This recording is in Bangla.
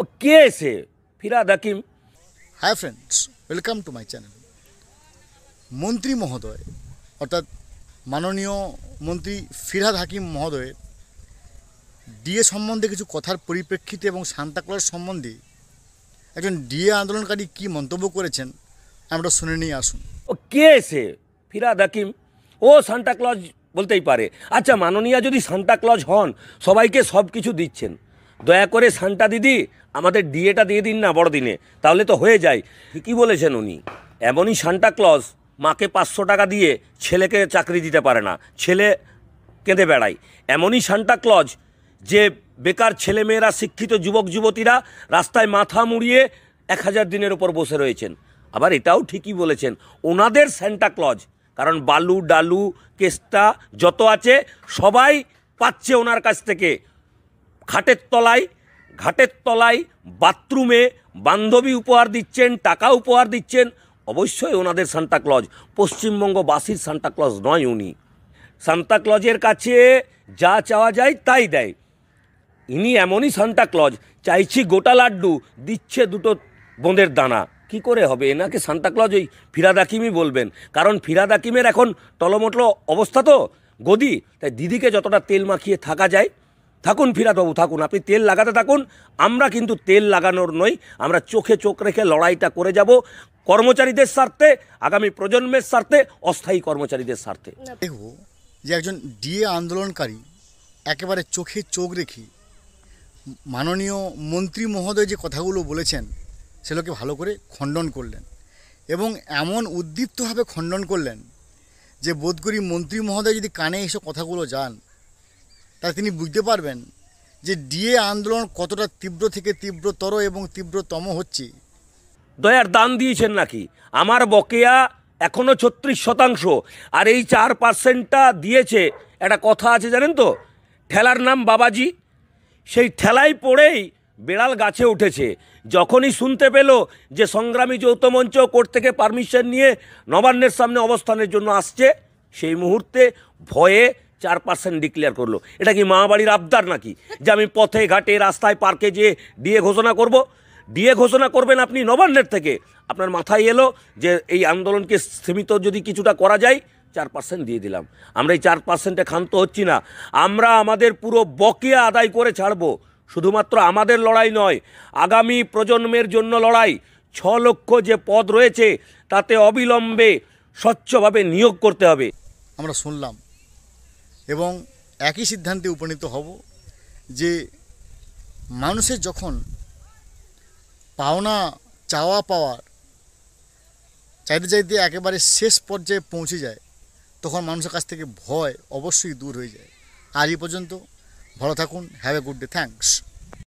ও কে সে ফিরাদ হাকিম হ্যাঁ friends welcome to my channel মন্ত্রী মহোদয় অর্থাৎ মাননীয় মন্ত্রী ফিরাদ হাকিম মহোদয়ের ডিএ সম্বন্ধে কিছু কথার পরিপ্রেক্ষিতে এবং সান্তাক্লজ সম্বন্ধে একজন ডিএ আন্দোলনকারী কি মন্তব্য করেছেন আমরা শুনে নিয়ে আসুন ও কে সে ফিরাদ হাকিম ও সান্তাক্লজ বলতেই পারে আচ্ছা মাননীয়া যদি সান্তাক্লজ হন সবাইকে সব কিছু দিচ্ছেন দয়া করে সানটা দিদি আমাদের ডিএটা দিয়ে দিন না বড়দিনে তাহলে তো হয়ে যায় ঠিকই বলেছেন উনি এমনই সান্টা ক্লস মাকে পাঁচশো টাকা দিয়ে ছেলেকে চাকরি দিতে পারে না ছেলে কেঁদে বেড়ায় এমনই সান্টা ক্লজ যে বেকার ছেলেমেয়েরা শিক্ষিত যুবক যুবতীরা রাস্তায় মাথা মুড়িয়ে এক হাজার দিনের ওপর বসে রয়েছেন আবার এটাও ঠিকই বলেছেন ওনাদের স্যান্টা ক্লজ কারণ বালু ডালু কেস্তা যত আছে সবাই পাচ্ছে ওনার কাছ থেকে খাটের তলায় ঘাটের তলায় বাথরুমে বান্ধবী উপহার দিচ্ছেন টাকা উপহার দিচ্ছেন অবশ্যই ওনাদের সান্তাক্লজ পশ্চিমবঙ্গবাসীর সান্তাক্লজ নয় উনি সান্তাক্লজের কাছে যা চাওয়া যায় তাই দেয় ইনি এমনই সান্তাক্লজ চাইছি গোটা লাড্ডু দিচ্ছে দুটো বোঁদের দানা কি করে হবে এনাকে সান্তাক্লজ ওই ফিরাদ বলবেন কারণ ফিরাদ এখন টলমটল অবস্থা তো গদি তাই দিদিকে যতটা তেল মাখিয়ে থাকা যায় থাকুন ফিরাতবাবু থাকুন আপনি তেল লাগাতে থাকুন আমরা কিন্তু তেল লাগানোর নই আমরা চোখে চোখ রেখে লড়াইটা করে যাব কর্মচারীদের স্বার্থে আগামী প্রজন্মের স্বার্থে অস্থায়ী কর্মচারীদের স্বার্থে দেখব যে একজন ডিএ আন্দোলনকারী একেবারে চোখে চোখ রেখে মাননীয় মন্ত্রী মহোদয় যে কথাগুলো বলেছেন সেগুলোকে ভালো করে খণ্ডন করলেন এবং এমন উদ্দীপ্তভাবে খণ্ডন করলেন যে বোধ করি মন্ত্রী মহোদয় যদি কানে এসব কথাগুলো যান তা তিনি বুঝতে পারবেন যে ডিএ আন্দোলন কতটা তীব্র থেকে তীব্রতর এবং তীব্রতম হচ্ছে দয়ার দান দিয়েছেন নাকি আমার বকেয়া এখনও ছত্রিশ শতাংশ আর এই চার পার্সেন্টটা দিয়েছে একটা কথা আছে জানেন তো ঠেলার নাম বাবাজি সেই ঠেলায় পড়েই বেড়াল গাছে উঠেছে যখনই শুনতে পেল যে সংগ্রামী যৌথ মঞ্চ কোর্ট থেকে পারমিশন নিয়ে নবান্নের সামনে অবস্থানের জন্য আসছে সেই মুহূর্তে ভয়ে চার পার্সেন্ট ডিক্লেয়ার করলো এটা কি বাড়ির আবদার নাকি যে আমি পথে ঘাটে রাস্তায় পার্কে যেয়ে ডিএ ঘোষণা করব ডিএ ঘোষণা করবেন আপনি নবান্নের থেকে আপনার মাথায় এলো যে এই আন্দোলনকে সীমিত যদি কিছুটা করা যায় চার পার্সেন্ট দিয়ে দিলাম আমরা এই চার পার্সেন্টে ক্ষান্ত হচ্ছি না আমরা আমাদের পুরো বকেয়া আদায় করে ছাড়বো শুধুমাত্র আমাদের লড়াই নয় আগামী প্রজন্মের জন্য লড়াই ছ লক্ষ যে পদ রয়েছে তাতে অবিলম্বে স্বচ্ছভাবে নিয়োগ করতে হবে আমরা শুনলাম এবং একই সিদ্ধান্তে উপনীত হব যে মানুষের যখন পাওনা চাওয়া পাওয়ার চাইতে চাইতে একেবারে শেষ পর্যায়ে পৌঁছে যায় তখন মানুষের কাছ থেকে ভয় অবশ্যই দূর হয়ে যায় আজ এই পর্যন্ত ভালো থাকুন have a good day thanks